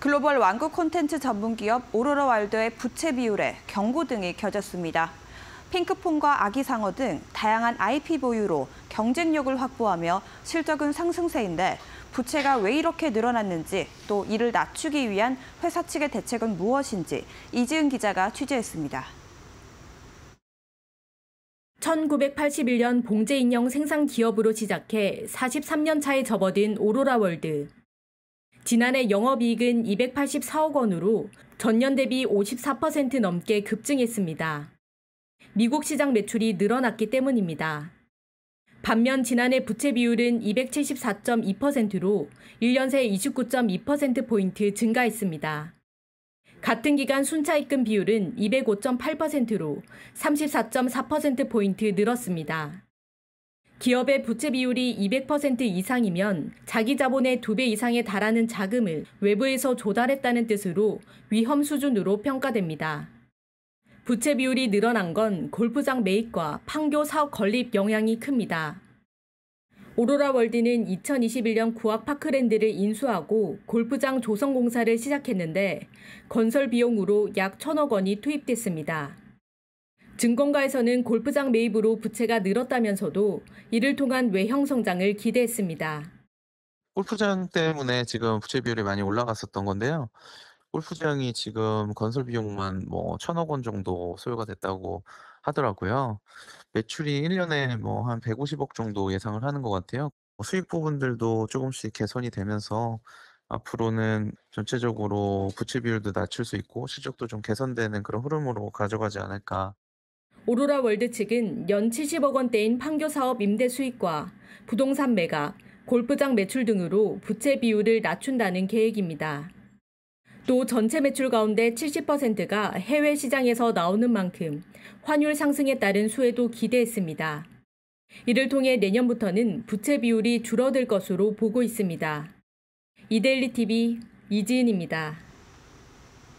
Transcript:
글로벌 완구 콘텐츠 전문 기업 오로라 와일드의 부채 비율에 경고 등이 켜졌습니다. 핑크폰과 아기상어 등 다양한 IP 보유로 경쟁력을 확보하며 실적은 상승세인데 부채가 왜 이렇게 늘어났는지 또 이를 낮추기 위한 회사 측의 대책은 무엇인지 이지은 기자가 취재했습니다. 1981년 봉제인형 생산 기업으로 시작해 43년 차에 접어든 오로라 월드. 지난해 영업이익은 284억 원으로 전년 대비 54% 넘게 급증했습니다. 미국 시장 매출이 늘어났기 때문입니다. 반면 지난해 부채 비율은 274.2%로 1년 새 29.2%포인트 증가했습니다. 같은 기간 순차입금 비율은 205.8%로 34.4%포인트 늘었습니다. 기업의 부채 비율이 200% 이상이면 자기 자본의 2배 이상에 달하는 자금을 외부에서 조달했다는 뜻으로 위험 수준으로 평가됩니다. 부채 비율이 늘어난 건 골프장 매입과 판교 사업 건립 영향이 큽니다. 오로라 월드는 2021년 구악 파크랜드를 인수하고 골프장 조성 공사를 시작했는데 건설 비용으로 약1 0 0 0억 원이 투입됐습니다. 증권가에서는 골프장 매입으로 부채가 늘었다면서도 이를 통한 외형 성장을 기대했습니다. 골프장 때문에 지금 부채 비율이 많이 올라갔었던 건데요. 골프장이 지금 건설 비용만 뭐 천억 원 정도 소요가 됐다고 하더라고요. 매출이 1년에 뭐 한 150억 정도 예상을 하는 것 같아요. 뭐 수익 부분들도 조금씩 개선이 되면서 앞으로는 전체적으로 부채 비율도 낮출 수 있고 실적도 좀 개선되는 그런 흐름으로 가져가지 않을까 오로라 월드 측은 연 70억 원대인 판교 사업 임대 수익과 부동산 매각, 골프장 매출 등으로 부채 비율을 낮춘다는 계획입니다. 또 전체 매출 가운데 70%가 해외 시장에서 나오는 만큼 환율 상승에 따른 수혜도 기대했습니다. 이를 통해 내년부터는 부채 비율이 줄어들 것으로 보고 있습니다. 이데일리 TV 이지은입니다.